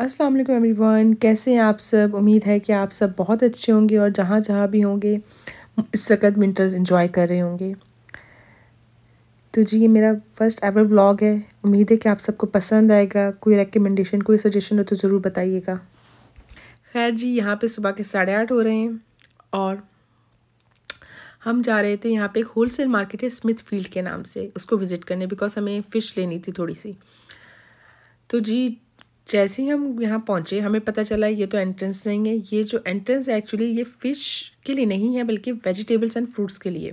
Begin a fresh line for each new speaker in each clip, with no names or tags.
अस्सलाम वालेकुम एवरीवन कैसे हैं आप सब उम्मीद है कि आप सब बहुत अच्छे होंगे और जहाँ जहाँ भी होंगे इस वक्त विंटर इन्जॉय कर रहे होंगे तो जी ये मेरा फर्स्ट एवर व्लॉग है उम्मीद है कि आप सबको पसंद आएगा कोई रिकमेंडेशन कोई सजेशन हो तो ज़रूर बताइएगा खैर जी यहाँ पे सुबह के साढ़े आठ हो रहे हैं और हम जा रहे थे यहाँ पे एक होल सेल मार्केट है स्मिथ फील्ड के नाम से उसको विज़िट करने बिकॉज हमें फ़िश लेनी थी थोड़ी सी तो जी जैसे ही हम यहाँ पहुँचे हमें पता चला ये तो एंट्रेंस नहीं है ये जो एंट्रेंस है एक्चुअली ये फ़िश के लिए नहीं है बल्कि वेजिटेबल्स एंड फ्रूट्स के लिए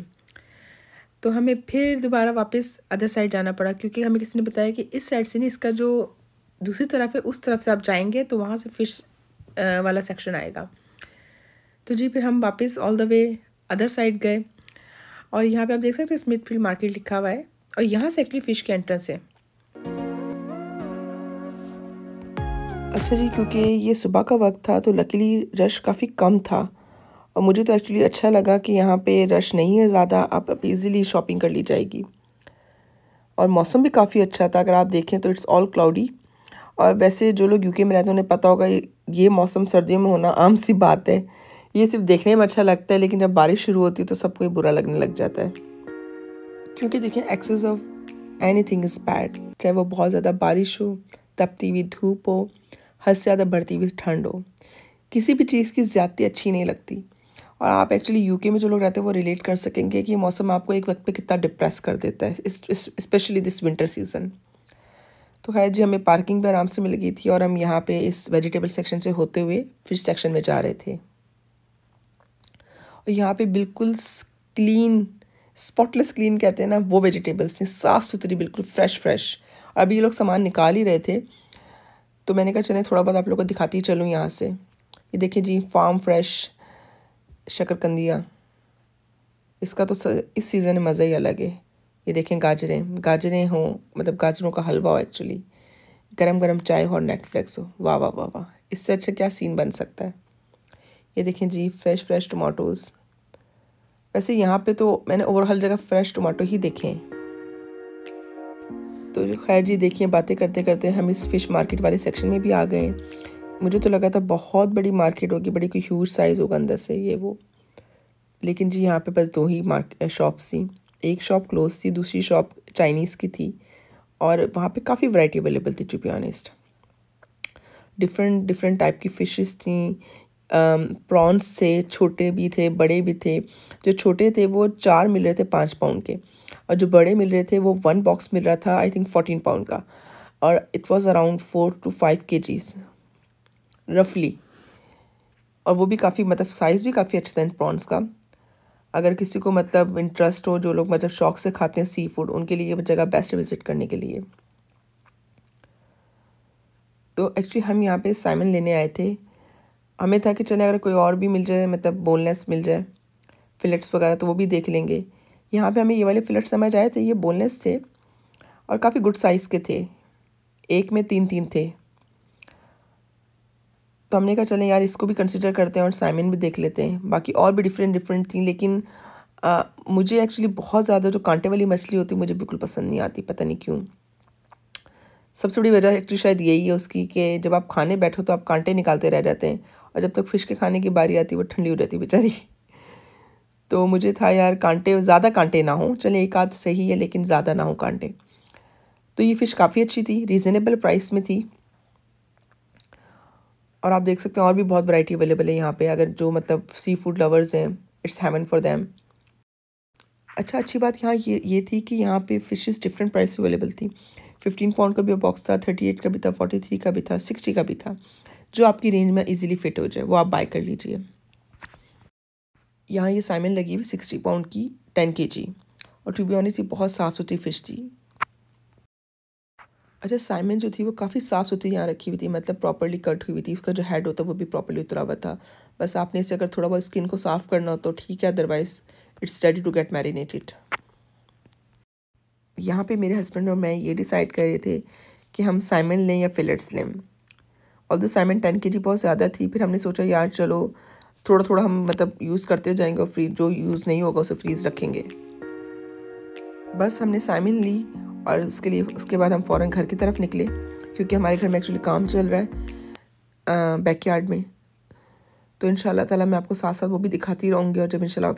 तो हमें फिर दोबारा वापस अदर साइड जाना पड़ा क्योंकि हमें किसी ने बताया कि इस साइड से नहीं इसका जो दूसरी तरफ है उस तरफ से आप जाएंगे तो वहाँ से फ़िश वाला सेक्शन आएगा तो जी फिर हम वापस all the way other side गए और यहाँ पे आप देख सकते हैं स्मिथ फील्ड मार्केट लिखा हुआ है और यहाँ से एक्चुअली फ़िश की एंट्रेंस है अच्छा जी क्योंकि ये सुबह का वक्त था तो लकीली रश काफ़ी कम था और मुझे तो एक्चुअली अच्छा लगा कि यहाँ पे रश नहीं है ज़्यादा आप अब ईज़िली शॉपिंग कर ली जाएगी और मौसम भी काफ़ी अच्छा था अगर आप देखें तो इट्स ऑल क्लाउडी और वैसे जो लोग यूके में रहते हैं उन्हें पता होगा ये मौसम सर्दियों में होना आम सी बात है ये सिर्फ देखने में अच्छा लगता है लेकिन जब बारिश शुरू होती है तो सबको ये बुरा लगने लग जाता है क्योंकि देखें excess of anything is bad चाहे वो बहुत ज़्यादा बारिश हो तपती हुई धूप हो हद से ज़्यादा बढ़ती हुई ठंड हो किसी भी चीज़ की ज़्यादा अच्छी नहीं लगती और आप एक्चुअली यूके में जो लोग रहते हैं वो रिलेट कर सकेंगे कि मौसम आपको एक वक्त पे कितना डिप्रेस कर देता है स्पेशली दिस विंटर सीज़न तो खैर जी हमें पार्किंग भी आराम से मिल गई थी और हम यहाँ पे इस वेजिटेबल सेक्शन से होते हुए फिश सेक्शन में जा रहे थे और यहाँ पे बिल्कुल क्लीन स्पॉटलेस क्लीन कहते हैं ना वो वेजिटेबल्स थी साफ़ सुथरी बिल्कुल फ्रेश फ्रेश और अभी ये लोग सामान निकाल ही रहे थे तो मैंने कहा चले थोड़ा बहुत आप लोग को दिखाती ही चलूँ यहाँ से ये देखिए जी फार्म फ्रेश शक्करकंदियाँ इसका तो इस सीज़न में मज़ा ही अलग है ये देखें गाजरें गाजरें हों मतलब गाजरों का हलवा हो एक्चुअली गरम गरम चाय हो और नेटफ्लिक्स हो वाह वाह वाह वाह इससे अच्छा क्या सीन बन सकता है ये देखें जी फ्रेश फ्रेश टमाटोज़ वैसे यहाँ पे तो मैंने ओवरऑल जगह फ्रेश टमाटो ही देखे हैं तो खैर जी देखिए बातें करते करते हम इस फ़िश मार्केट वाले सेक्शन में भी आ गए मुझे तो लगा था बहुत बड़ी मार्केट होगी बड़ी कोई ह्यूज साइज़ होगा अंदर से ये वो लेकिन जी यहाँ पे बस दो ही मार्केट शॉप्स थी एक शॉप क्लोज थी दूसरी शॉप चाइनीज़ की थी और वहाँ पे काफ़ी वैरायटी अवेलेबल थी to be honest different different type की फ़िशेस थी प्रॉन्स थे छोटे भी थे बड़े भी थे जो छोटे थे वो चार मिल रहे थे पाँच पाउंड के और जो बड़े मिल रहे थे वो वन बॉक्स मिल रहा था आई थिंक फोर्टीन पाउंड का और it was around four to five K Gs रफली और वो भी काफ़ी मतलब साइज़ भी काफ़ी अच्छा था इन प्रॉन्स का अगर किसी को मतलब इंटरेस्ट हो जो लोग मतलब शौक से खाते हैं सी फूड उनके लिए जगह बेस्ट है विज़िट करने के लिए तो एक्चुअली हम यहाँ पे साइमन लेने आए थे हमें था कि चले अगर कोई और भी मिल जाए मतलब बोनलेस मिल जाए फिलेट्स वगैरह तो वो भी देख लेंगे यहाँ पे हमें ये वाले फिलेट समझ आए थे ये बोनलेस थे और काफ़ी गुड साइज़ के थे एक में तीन तीन थे तो हमने कहा चलें यार इसको भी कंसिडर करते हैं और साइमिन भी देख लेते हैं बाकी और भी डिफरेंट डिफरेंट थी लेकिन आ, मुझे एक्चुअली बहुत ज़्यादा जो कांटे वाली मछली होती मुझे बिल्कुल पसंद नहीं आती पता नहीं क्यों सबसे बड़ी वजह एक्चुअली शायद यही है उसकी कि जब आप खाने बैठो तो आप कांटे निकालते रह जाते हैं और जब तक फ़िश के खाने की बारी आती है वो ठंडी हो जाती बेचारी तो मुझे था यार कांटे ज़्यादा कांटे ना हों चले एक आध सही है लेकिन ज़्यादा ना हो कांटे तो ये फ़िश काफ़ी अच्छी थी रीज़नेबल प्राइस में थी और आप देख सकते हैं और भी बहुत वैरायटी अवेलेबल है यहाँ पे अगर जो मतलब सी फूड लवर्स हैं इट्स हेवन फॉर देम अच्छा अच्छी बात यहाँ ये ये थी कि यहाँ पे फिशेस डिफरेंट प्राइस अवेलेबल थी फिफ्टीन पाउंड का भी बॉक्स था थर्टी एट का भी था फोर्टी थ्री का भी था सिक्सटी का भी था जो आपकी रेंज में ईजिली फिट हो जाए वो आप बाय कर लीजिए यहाँ ये साइमन लगी हुई सिक्सटी पाउंड की टेन के जी और टू बी ऑनिस ये बहुत साफ़ सुथरी फ़िश थी अच्छा साइमन जो थी वो काफ़ी साफ़ सुथरी यहाँ रखी हुई थी मतलब प्रॉपरली कट हुई थी उसका जो हेड होता वो भी प्रॉपरली उतरा हुआ था बस आपने इसे अगर थोड़ा बहुत स्किन को साफ़ करना हो तो ठीक है otherwise it's ready to get marinated यहाँ पे मेरे हस्बैंड और मैं ये डिसाइड कर रहे थे कि हम साइमन लें या फिलट्स लें और तो साइमन टेन के जी बहुत ज़्यादा थी फिर हमने सोचा यार चलो थोड़ा थोड़ा हम मतलब यूज़ करते जाएंगे और फ्रीज जो यूज़ नहीं होगा उसे फ्रीज रखेंगे बस हमने साइमिन ली और उसके लिए उसके बाद हम फ़ौरन घर की तरफ निकले क्योंकि हमारे घर में एक्चुअली काम चल रहा है बैकयार्ड में तो इन ताला मैं आपको साथ साथ वो भी दिखाती रहूँगी और जब इन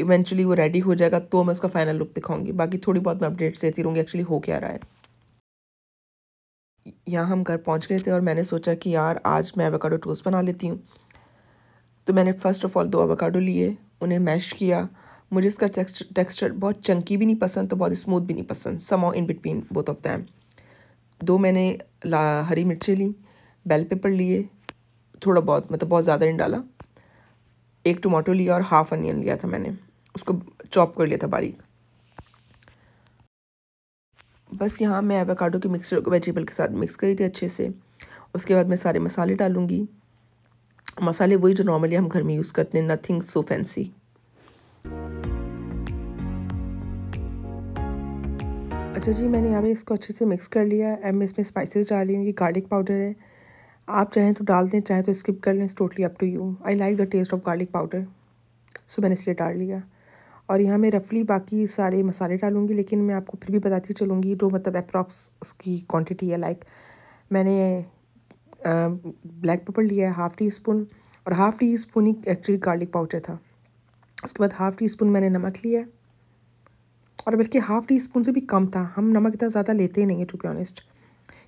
इवेंचुअली वो रेडी हो जाएगा तो मैं उसका फाइनल लुक दिखाऊंगी बाकी थोड़ी बहुत मैं अपडेट्स देती रहूँगी एक्चुअली हो क्या रहा है यहाँ हम घर पहुँच गए थे और मैंने सोचा कि यार आज मैं अवेकाडो टोस्ट बना लेती हूँ तो मैंने फ़र्स्ट ऑफ़ ऑल दो अवाकाडो लिए उन्हें मैश किया मुझे इसका टेक्सचर बहुत चंकी भी नहीं पसंद तो बहुत स्मूथ भी नहीं पसंद some in between both of them दो मैंने ला हरी मिर्चें ली बेल पेपर लिए थोड़ा बहुत मतलब बहुत ज़्यादा नहीं डाला एक टमाटो लिया और हाफ अनियन लिया था मैंने उसको चॉप कर लिया था बारीक बस यहाँ मैं एवोकाडो के मिक्सर वेजिटेबल के साथ मिक्स करी थी अच्छे से उसके बाद मैं सारे मसाले डालूँगी मसाले वही जो नॉर्मली हम घर में यूज़ करते हैं नथिंग सो फैंसी अच्छा जी मैंने यहाँ पे इसको अच्छे से मिक्स कर लिया अब मैं इसमें स्पाइसेस डाल रही हूँ ये गार्लिक पाउडर है आप चाहें तो डाल दें चाहें तो स्किप कर लें totally up to you I like the taste of garlic powder so मैंने इसलिए डाल लिया और यहाँ मैं रफली बाकी सारे मसाले डालूंगी लेकिन मैं आपको फिर भी बताती चलूँगी जो मतलब अप्रॉक्स उसकी क्वान्टिटी है लाइक मैंने ब्लैक पेपर लिया है हाफ़ टी स्पून और हाफ़ टी स्पून ही एक्चुअली गार्लिक पाउडर था उसके बाद हाफ़ टी स्पून मैंने नमक लिया है और बल्कि हाफ़ टी स्पून से भी कम था हम नमक इतना ज़्यादा लेते ही नहीं है टू बी ऑनेस्ट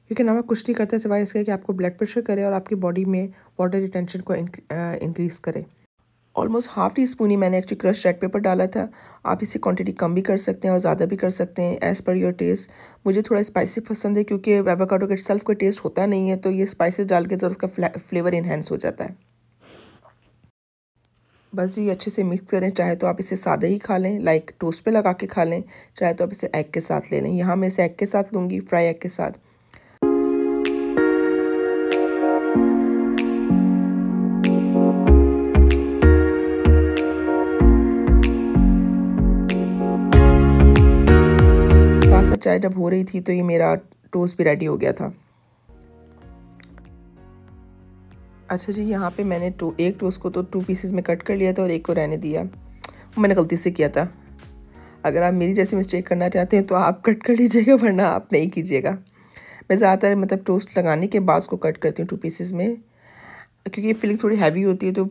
क्योंकि नमक कुछ नहीं करता सिवाय इसके कि आपको ब्लड प्रेशर करे और आपकी बॉडी में वाटर रिटेंशन को इंक्रीज़ करे ऑलमोस्ट हाफ टी स्पून ही मैंने एक्चुअली क्रश रेड पेपर डाला था आप इसे क्वांटिटी कम भी कर सकते हैं और ज़्यादा भी कर सकते हैं एज़ पर योर टेस्ट मुझे थोड़ा स्पाइसी पसंद है क्योंकि एवोकाडो के सेल्फ कोई टेस्ट होता नहीं है तो ये स्पाइसेस डाल के ज़रूर उसका फ्लेवर इन्हेंस हो जाता है बस ये अच्छे से मिक्स करें चाहे तो आप इसे सादा ही खा लें लाइक टोस्ट पे लगा के खा लें चाहे तो आप इसे एग के साथ ले लें यहाँ मैं इसे एग के साथ लूँगी फ्राई एग के साथ चाय जब हो रही थी तो ये मेरा टोस्ट भी रेडी हो गया था अच्छा जी यहाँ पे मैंने टो, एक टोस्ट को तो टू पीसेस में कट कर लिया था और एक को रहने दिया मैंने गलती से किया था अगर आप मेरी जैसी मिस्टेक करना चाहते हैं तो आप कट कर लीजिएगा वरना आप नहीं कीजिएगा मैं ज़्यादातर मतलब टोस्ट लगाने के बाद उसको कट करती हूँ टू पीसेस में क्योंकि ये फिलिंग थोड़ी हैवी होती है तो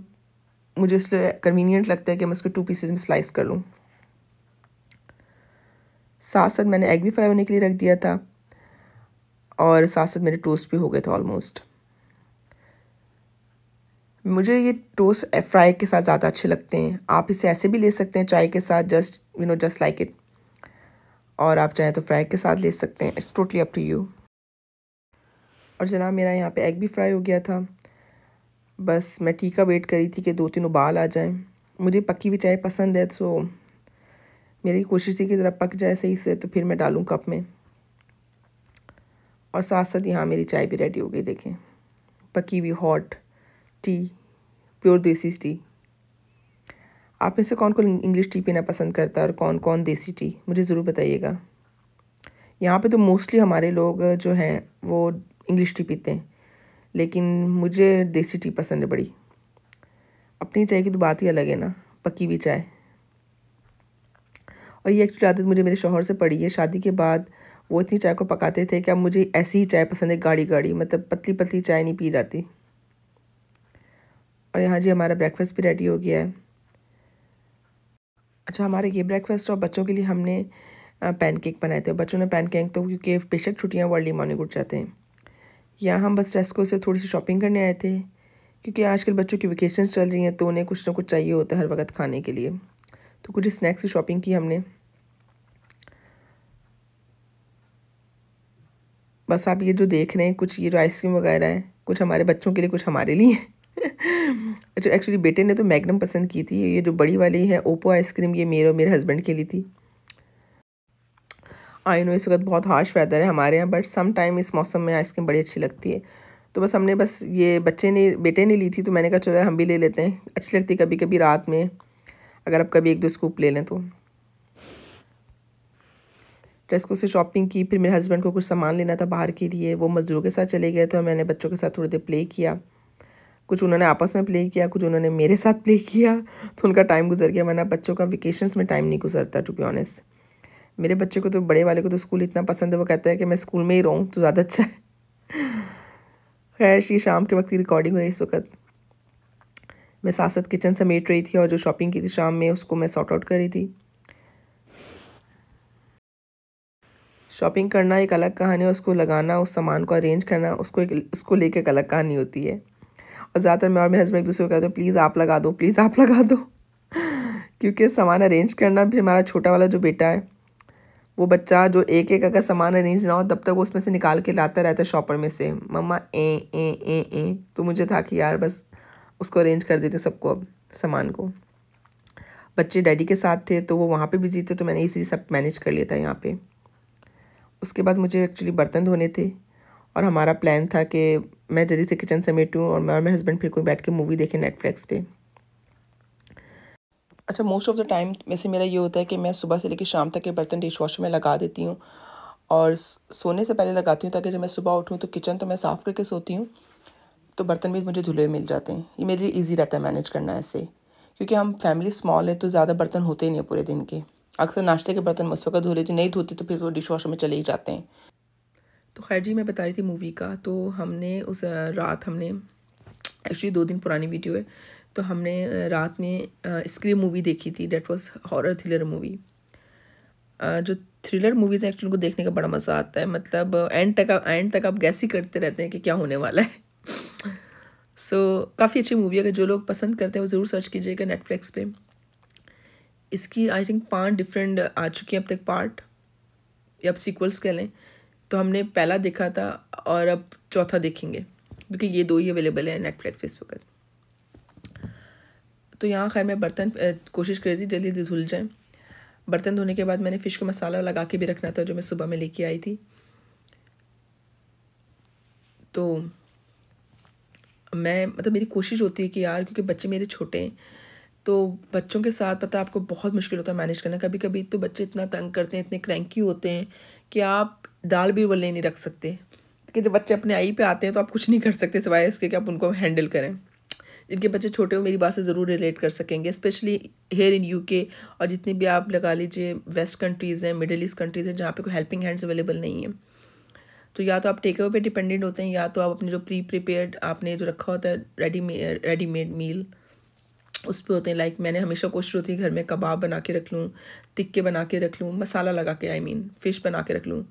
मुझे इसलिए कन्वीनियंट लगता है कि मैं उसको टू पीसेज में स्लाइस कर लूँ साथ साथ मैंने एग भी फ्राई होने के लिए रख दिया था और साथ साथ मेरे टोस्ट भी हो गए थे ऑलमोस्ट मुझे ये टोस्ट फ्राई के साथ ज़्यादा अच्छे लगते हैं आप इसे ऐसे भी ले सकते हैं चाय के साथ just you know just like it और आप चाहें तो फ्राई के साथ ले सकते हैं it's totally up to you और जनाब मेरा यहाँ पे एग भी फ्राई हो गया था बस मैं टीका वेट करी थी कि दो तीन उबाल आ जाएं मुझे पक्की हुई चाय पसंद है तो मेरी कोशिश थी कि ज़रा पक जाए सही से तो फिर मैं डालूँ कप में और साथ साथ यहाँ मेरी चाय भी रेडी हो गई देखें पकी हुई hot tea pure desi tea आप में से कौन कौन इंग्लिश टी पीना पसंद करता है और कौन कौन देसी टी मुझे ज़रूर बताइएगा यहाँ पे तो मोस्टली हमारे लोग जो हैं वो इंग्लिश टी पीते हैं लेकिन मुझे देसी टी पसंद है बड़ी अपनी चाय की तो बात ही अलग है ना पकी हुई चाय और ये एक्चुअली आदत मुझे मेरे शोहर से पड़ी है शादी के बाद वो इतनी चाय को पकाते थे कि अब मुझे ऐसी ही चाय पसंद है गाढ़ी गाढ़ी मतलब पतली पतली चाय नहीं पी जाती और यहाँ जी हमारा ब्रेकफास्ट भी रेडी हो गया है अच्छा हमारे ये ब्रेकफास्ट और बच्चों के लिए हमने पैनकेक बनाए थे बच्चों ने पैनकेक तो क्योंकि बेशक छुट्टियाँ वर्ली मॉर्निंग उठ जाते हैं यहाँ हम बस टेस्को से थोड़ी सी शॉपिंग करने आए थे क्योंकि आजकल बच्चों की वेकेशन चल रही हैं तो उन्हें कुछ ना कुछ चाहिए होता है हर वक्त खाने के लिए तो कुछ स्नैक्स की शॉपिंग की हमने बस आप ये जो देख रहे हैं कुछ ये जो आइसक्रीम वगैरह है कुछ हमारे बच्चों के लिए कुछ हमारे लिए अच्छा एक्चुअली बेटे ने तो मैगनम पसंद की थी ये जो बड़ी वाली है ओप्पो आइसक्रीम ये मेरे और मेरे हस्बैंड के लिए थी आई नो इस वक्त बहुत हार्श वेदर है हमारे यहाँ बट सम टाइम इस मौसम में आइसक्रीम बड़ी अच्छी लगती है तो बस हमने बस ये बच्चे ने बेटे ने ली थी तो मैंने कहा चलो हम भी ले लेते हैं अच्छी लगती है कभी कभी रात में अगर आप कभी एक दो स्कूप ले लें तो को से शॉपिंग की फिर मेरे हस्बैंड को कुछ सामान लेना था बाहर के लिए वो मज़दूरों के साथ चले गए और तो मैंने बच्चों के साथ थोड़ी देर प्ले किया कुछ उन्होंने आपस में प्ले किया कुछ उन्होंने मेरे साथ प्ले किया तो उनका टाइम गुजर गया वरना बच्चों का वेकेशंस में टाइम नहीं गुजरता टू बी ऑनेस्ट मेरे बच्चे को तो बड़े वाले को तो स्कूल इतना पसंद है वो कहता है कि मैं स्कूल में ही रहूँ तो ज़्यादा अच्छा है खैर शी शाम के वक्त की रिकॉर्डिंग हुई इस वक्त मैं साथ किचन समेट रही थी और जो शॉपिंग की थी शाम में उसको मैं सॉर्ट आउट कर रही थी शॉपिंग करना एक अलग कहानी है उसको लगाना उस सामान को अरेंज करना उसको एक उसको लेके एक अलग कहानी होती है और ज़्यादातर मैं और मेरे हस्बैंड एक दूसरे को कहते हैं प्लीज़ आप लगा दो प्लीज़ आप लगा दो क्योंकि सामान अरेंज करना फिर हमारा छोटा वाला जो बेटा है वो बच्चा जो एक एक अगर सामान अरेंज ना हो तब तक वो उसमें से निकाल के लाता रहता है शॉपर में से मम्मा ए ए ए ए तो मुझे था कि यार बस उसको अरेंज कर देते सबको अब सामान को बच्चे डैडी के साथ थे तो वो वहाँ पे बिजी थे तो मैंने इसी सब मैनेज कर लिया था यहाँ पे उसके बाद मुझे एक्चुअली बर्तन धोने थे और हमारा प्लान था कि मैं जल्दी से किचन समेटूँ और मैं और मेरे हस्बैंड फिर कोई बैठ के मूवी देखें नेटफ्लिक्स पे अच्छा मोस्ट ऑफ़ द टाइम वैसे मेरा ये होता है कि मैं सुबह से लेकर शाम तक के बर्तन डिश वॉशर में लगा देती हूँ और सोने से पहले लगाती हूँ ताकि जब मैं सुबह उठूँ तो किचन तो मैं साफ़ करके सोती हूँ तो बर्तन भी मुझे धुले मिल जाते हैं ये मेरे लिए ईजी रहता है मैनेज करना ऐसे क्योंकि हम फैमिली स्मॉल है तो ज़्यादा बर्तन होते ही नहीं है पूरे दिन के अक्सर नाश्ते के बर्तन मैं उस वक्त धो नहीं धोती तो फिर वो डिश वॉशर में चले ही जाते हैं तो खैर जी मैं बता रही थी मूवी का तो हमने उस रात हमने एक्चुअली दो दिन पुरानी वीडियो है तो हमने रात में स्क्रीम मूवी देखी थी that was horror thriller movie जो थ्रिलर मूवीज़ हैं एक्चुअली उनको देखने का बड़ा मज़ा आता है मतलब एंड तक एंड तक आप गैस ही करते रहते हैं कि क्या होने वाला है सो so, काफ़ी अच्छी मूवी है अगर जो लोग पसंद करते हैं वो ज़रूर सर्च कीजिएगा नेटफ्लिक्स पे इसकी आई थिंक पांच डिफरेंट आ चुकी हैं अब तक पार्ट या अब सीक्वल्स कह लें तो हमने पहला देखा था और अब चौथा देखेंगे क्योंकि ये दो ही अवेलेबल है नेटफ्लिक्स पे इस वक्त तो यहाँ खैर मैं बर्तन कोशिश कर रही थी जल्दी जल्दी धुल जाएँ बर्तन धोने के बाद मैंने फ़िश को मसाला लगा के भी रखना था जो मैं सुबह में लेके आई थी तो मैं मतलब मेरी कोशिश होती है कि यार क्योंकि बच्चे मेरे छोटे हैं तो बच्चों के साथ पता आपको बहुत मुश्किल होता है मैनेज करना कभी कभी तो बच्चे इतना तंग करते हैं इतने क्रैंकी होते हैं कि आप दाल भी उबलने नहीं रख सकते कि जब बच्चे अपने आई पे आते हैं तो आप कुछ नहीं कर सकते सिवाय इसके कि आप उनको हैंडल करें जिनके बच्चे छोटे हो मेरी बात से ज़रूर रिलेट कर सकेंगे स्पेशली हेयर इन यूके और जितनी भी आप लगा लीजिए वेस्ट कंट्रीज़ हैं मिडल ईस्ट कंट्रीज़ हैं जहाँ पे कोई हेल्पिंग हैंड्स अवेलेबल नहीं है तो या तो आप टेक अवे पे डिपेंडेंट होते हैं या तो आप अपने जो प्री प्रिपेयर्ड आपने जो रखा होता है रेडी रेडीमेड मील उस पर होते हैं लाइक मैंने हमेशा कोशिश होती है घर में कबाब बना के रख लूँ टिक्के बना के रख लूँ मसाला लगा के आई मीन फ़िश बना के रख लूँ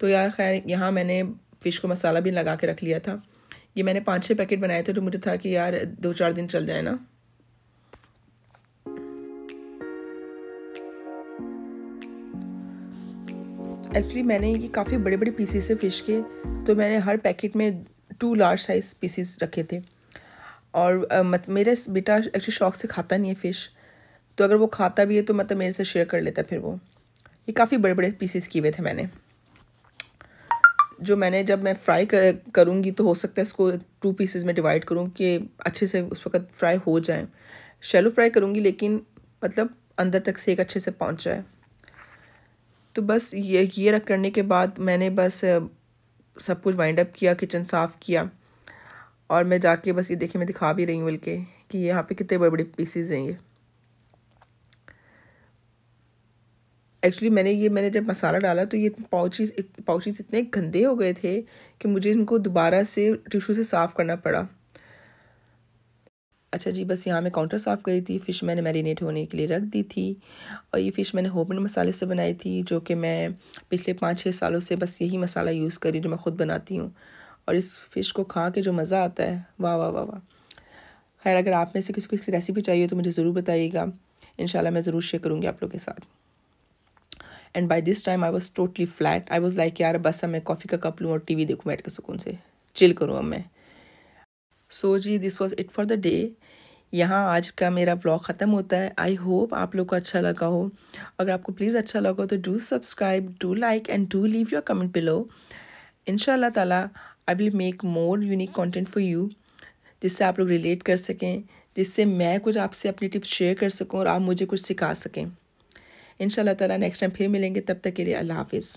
तो यार खैर यहाँ मैंने फ़िश को मसाला भी लगा के रख लिया था ये मैंने पाँच छः पैकेट बनाए थे तो मुझे था कि यार दो चार दिन चल जाए ना एक्चुअली मैंने ये काफ़ी बड़े बड़े पीसीस से फ़िश के तो मैंने हर पैकेट में टू लार्ज साइज़ पीसीस रखे थे और मत मेरा बेटा एक्चुअली शौक से खाता नहीं है फ़िश तो अगर वो खाता भी है तो मतलब मेरे से शेयर कर लेता है फिर वो ये काफ़ी बड़े बड़े पीसीस किए हुए थे मैंने जो मैंने जब मैं फ्राई करूँगी तो हो सकता है इसको टू पीसेस में डिवाइड करूँ कि अच्छे से उस वक्त फ्राई हो जाए शैलो फ्राई करूँगी लेकिन मतलब अंदर तक से एक अच्छे से पहुँच जाए तो बस ये ये रख करने के बाद मैंने बस सब कुछ वाइंड अप किया किचन साफ़ किया और मैं जाके बस ये देखिए मैं दिखा भी रही हूँ बल्कि कि यहाँ पे कितने बड़े बड़े पीसीज हैं ये एक्चुअली मैंने ये मैंने जब मसाला डाला तो ये पाउचेस पाउचेस इतने गंदे हो गए थे कि मुझे इनको दोबारा से टिशू से साफ़ करना पड़ा अच्छा जी बस यहाँ मैं काउंटर साफ़ करी थी फ़िश मैंने मैरिनेट होने के लिए रख दी थी और ये फ़िश मैंने होबन मसाले से बनाई थी जो कि मैं पिछले पाँच छः सालों से बस यही मसाला यूज़ करी जो मैं ख़ुद बनाती हूँ और इस फ़िश को खा के जो मज़ा आता है वाह वाह वाह वाह खैर अगर आप में से किसी को इसकी रेसिपी चाहिए तो मुझे ज़रूर बताइएगा इन मैं ज़रूर शेयर करूँगी आप लोग के साथ and by this time I was totally flat I was like यार बस अब मैं कॉफ़ी का कप लूँ और टी वी देखूँ बैठ के सुकून से चिल करूँ अब मैं सो so जी this was it for the day यहाँ आज का मेरा ब्लॉग ख़त्म होता है आई होप आप लोग को अच्छा लगा हो अगर आपको प्लीज़ अच्छा लगा हो तो do subscribe do like and do leave your comment below in तला I will make more unique content for you जिससे आप लोग रिलेट कर सकें जिससे मैं कुछ आपसे अपनी टिप्स शेयर कर सकूँ और आप मुझे कुछ सिखा सकें इन तला नेक्स्ट टाइम फिर मिलेंगे तब तक के लिए अल्लाह हाफिज़